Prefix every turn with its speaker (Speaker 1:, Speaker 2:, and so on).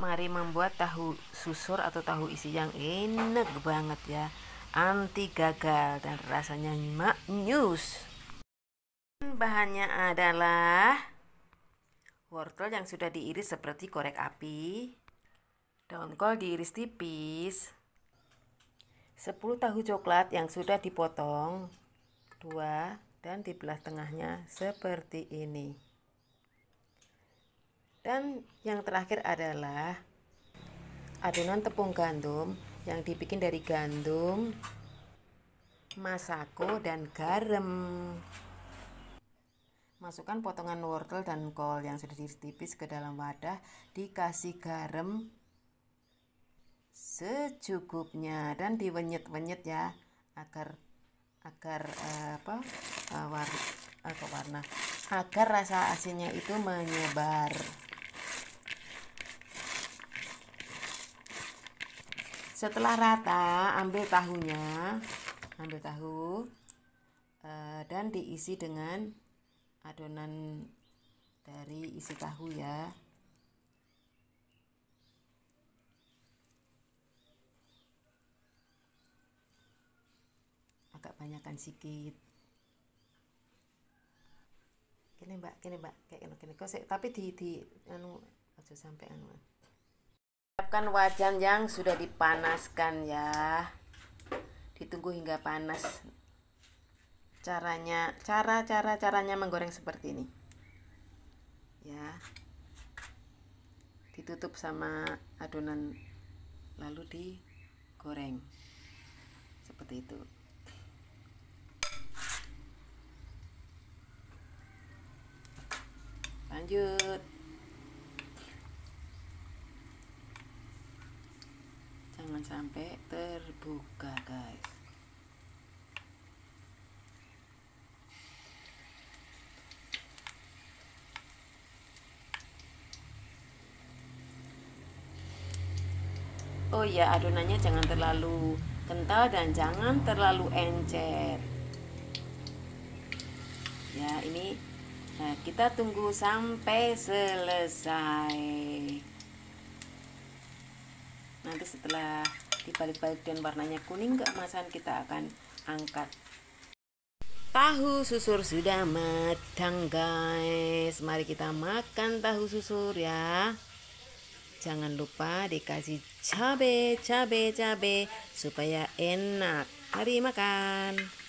Speaker 1: Mari membuat tahu susur atau tahu isi yang enak banget ya Anti gagal dan rasanya maknyus Bahannya adalah Wortel yang sudah diiris seperti korek api Daun kol diiris tipis 10 tahu coklat yang sudah dipotong 2 dan dibelah tengahnya seperti ini dan yang terakhir adalah adonan tepung gandum yang dibikin dari gandum, masako dan garam. Masukkan potongan wortel dan kol yang sudah ditipis ke dalam wadah, dikasih garam secukupnya dan diwenyet-wenyet ya agar agar uh, apa uh, eh, warna, uh, eh, warna agar rasa asinnya itu menyebar. setelah rata ambil tahunya ambil tahu eh, dan diisi dengan adonan dari isi tahu ya agak banyakkan sedikit kini mbak kini mbak kayak kini kok tapi di di anu aja sampai anu siapkan wajan yang sudah dipanaskan ya ditunggu hingga panas caranya cara cara caranya menggoreng seperti ini ya ditutup sama adonan lalu digoreng seperti itu lanjut jangan sampai terbuka guys Oh ya adonannya jangan terlalu kental dan jangan terlalu encer ya ini nah, kita tunggu sampai selesai nanti setelah dibalik-balik dan warnanya kuning keemasan kita akan angkat tahu susur sudah matang guys mari kita makan tahu susur ya jangan lupa dikasih cabe cabe cabe supaya enak mari makan